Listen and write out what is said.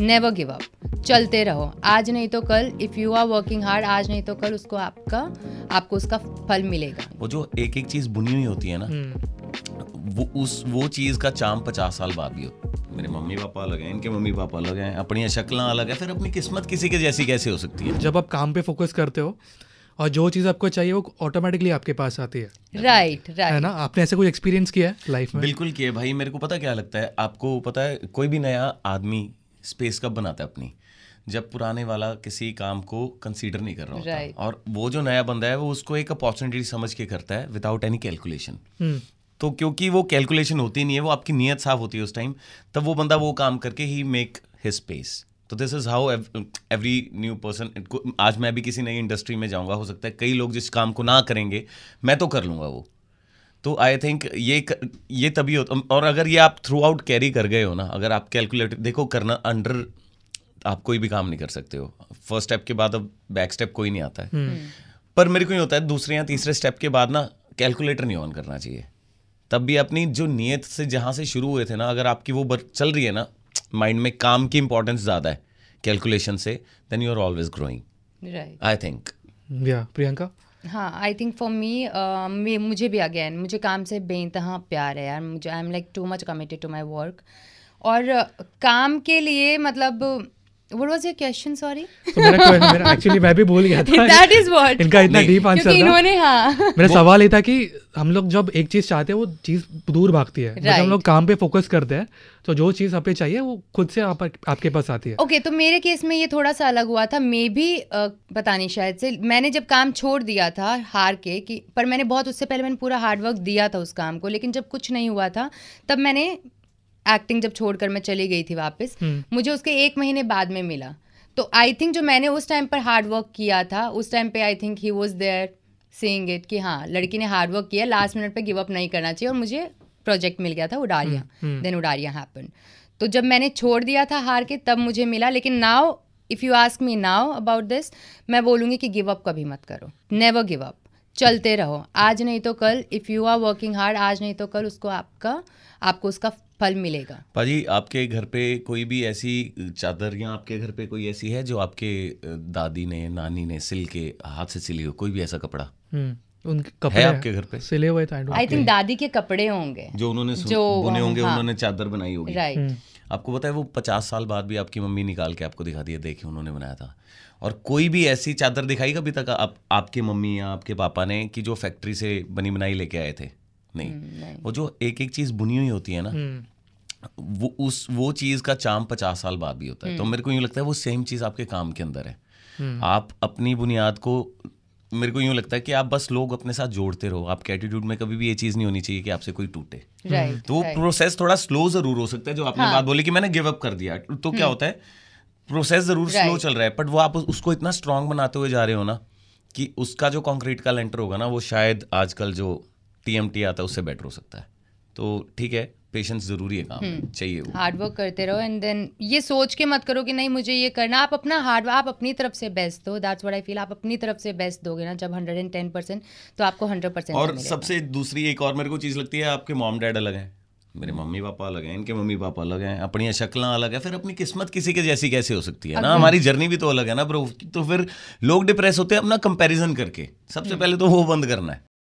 Never give up चलते रहो आज नहीं तो कल if you are working hard आज नहीं तो कल उसको आपका आपको उसका फल मिलेगा वो जो एक एक चीज़ बुनी हुई होती है ना हम्म। वो उस वो चीज़ का चाम पचास साल बाद भी हो मेरे मम्मी पापा अलग हैं इनके मम्मी पापा अलग हैं अपनी शक्लें अलग है फिर अपनी किस्मत किसी के जैसी कैसे हो सकती है जब आप काम पे फोकस करते हो और जो चीज़ आपको चाहिए वो ऑटोमेटिकली आपके पास आती है राइट right, राइट right. है ना आपने ऐसा कुछ एक्सपीरियंस किया है लाइफ में बिल्कुल किया भाई मेरे को पता क्या लगता है आपको पता है कोई भी नया आदमी स्पेस कब बनाता है अपनी जब पुराने वाला किसी काम को कंसीडर नहीं कर रहा होता right. और वो जो नया बंदा है वो उसको एक अपॉर्चुनिटी समझ के करता है विदाउट एनी कैलकुलेशन तो क्योंकि वो कैलकुलेशन होती नहीं है वो आपकी नीयत साफ होती है उस टाइम तब वो बंदा वो काम करके ही मेक हि स्पेस तो this is how every new person आज मैं भी किसी नई इंडस्ट्री में जाऊंगा हो सकता है कई लोग जिस काम को ना करेंगे मैं तो कर लूंगा वो तो आई थिंक ये ये तभी होता और अगर ये आप थ्रू आउट कैरी कर गए हो ना अगर आप कैलकुलेट देखो करना अंडर आप कोई भी काम नहीं कर सकते हो फर्स्ट स्टेप के बाद अब बैक स्टेप कोई नहीं आता है hmm. पर मेरे को ये होता है दूसरे या तीसरे स्टेप के बाद ना कैलकुलेटर नहीं ऑन करना चाहिए तब भी अपनी जो नीयत से जहाँ से शुरू हुए थे ना अगर आपकी वो बर, चल रही है ना माइंड में काम की इंपॉर्टेंस ज़्यादा है कैलकुलेशन से then you are always growing I think Priyanka हाँ आई थिंक फॉर मी मे मुझे भी अगेन मुझे काम से बेतहा प्यार है यार मुझे I am like too much committed to my work और uh, काम के लिए मतलब What was your question? Sorry. So तो मेरा मेरा actually मैं भी भूल गया था. That is what. इनका इतना deep answer था. क्योंकि इन्होंने हाँ. मेरा सवाल ये था कि हम लोग जब एक चीज चाहते हैं वो चीज दूर भागती है. Right. मतलब हम लोग काम पे focus करते हैं तो जो चीज हमें चाहिए वो खुद से आप आपके पास आती है. okay, तो मेरे केस में ये थोड़ा सा अलग हुआ था. मैं भी पता नहीं शायद से मैंने जब काम छोड़ दिया था हार के कि पर मैंने बहुत उससे पहले मैंने पूरा हार्डवर्क दिया था उस काम को लेकिन जब कुछ नहीं हुआ था तब मैंने एक्टिंग जब छोड़कर मैं चली गई थी वापस हम्म। मुझे उसके एक महीने बाद में मिला तो आई थिंक जो मैंने उस टाइम पर हार्ड वर्क किया था उस टाइम पे I think he was there seeing it कि हाँ लड़की ने हार्ड वर्क किया लास्ट मिनट पे गिव अप नहीं करना चाहिए और मुझे प्रोजेक्ट मिल गया था उडारिया देन उडारिया हैपन तो जब मैंने छोड़ दिया था हार के तब मुझे मिला लेकिन now if you ask me now about this मैं बोलूँगी कि गिव अप कभी मत करो नेवर गिव अप चलते रहो आज नहीं तो कल if you are working hard आज नहीं तो कल उसको आपका आपको उसका फल मिलेगा पाजी आपके घर पे कोई भी ऐसी चादर या आपके घर पे कोई ऐसी है जो आपके दादी ने नानी ने सिल के हाथ से सिली हो कोई भी ऐसा कपड़ा हम्म। उनके कपड़े है आपके घर पे सिले हुए थे आई थिंक दादी के कपड़े होंगे जो उन्होंने जो बुने होंगे हाँ, उन्होंने चादर बनाई होगी राइट हम्म। आपको पता है वो पचास साल बाद भी आपकी मम्मी निकाल के आपको दिखा दिया देखिए उन्होंने बनाया था और कोई भी ऐसी चादर दिखाई कभी तक आप आपके मम्मी या आपके पापा ने कि जो फैक्ट्री से बनी बनाई लेके आए थे नहीं हम्म, वो जो एक एक चीज़ बुनी हुई होती है ना हम्म। वो उस वो चीज़ का चाम पचास साल बाद भी होता है तो मेरे को यूँ लगता है वो सेम चीज़ आपके काम के अंदर है आप अपनी बुनियाद को मेरे को यूँ लगता है कि आप बस लोग अपने साथ जोड़ते रहो आपके एटीट्यूड में कभी भी ये चीज़ नहीं होनी चाहिए कि आपसे कोई टूटे तो वो प्रोसेस थोड़ा स्लो ज़रूर हो सकता है जो आपने हाँ। बात बोली कि मैंने गिव अप कर दिया तो क्या हम्म। होता है प्रोसेस ज़रूर स्लो चल रहा है बट वो आप उसको इतना स्ट्रांग बनाते हुए जा रहे हो ना कि उसका जो कॉन्क्रीट का लेंटर होगा ना वो शायद आजकल जो टी आता है उससे बेटर हो सकता है तो ठीक है पेशेंस जरूरी है काम हम्म। चाहिए वो हार्डवर्क करते रहो एंड देन ये सोच के मत करो कि नहीं मुझे ये करना आप अपना हार्ड आप अपनी तरफ से बेस्ट दो दैट्स व्हाट आई फील आप अपनी तरफ से बेस्ट दोगे ना जब हंड्रेड एंड टेन परसेंट तो आपको हंड्रेड परसेंट और सबसे दूसरी एक और मेरे को चीज़ लगती है आपके मॉम डैड अलग हैं मेरे मम्मी पापा अलग हैं इनके मम्मी पापा अलग हैं अपनी शक्लां अलग है फिर अपनी किस्मत किसी के जैसी कैसे हो सकती है ना हमारी जर्नी भी तो अलग है ना ब्रो तो फिर लोग डिप्रेस होते हैं अपना कंपैरिजन करके सबसे हम्म। पहले तो वो बंद करना है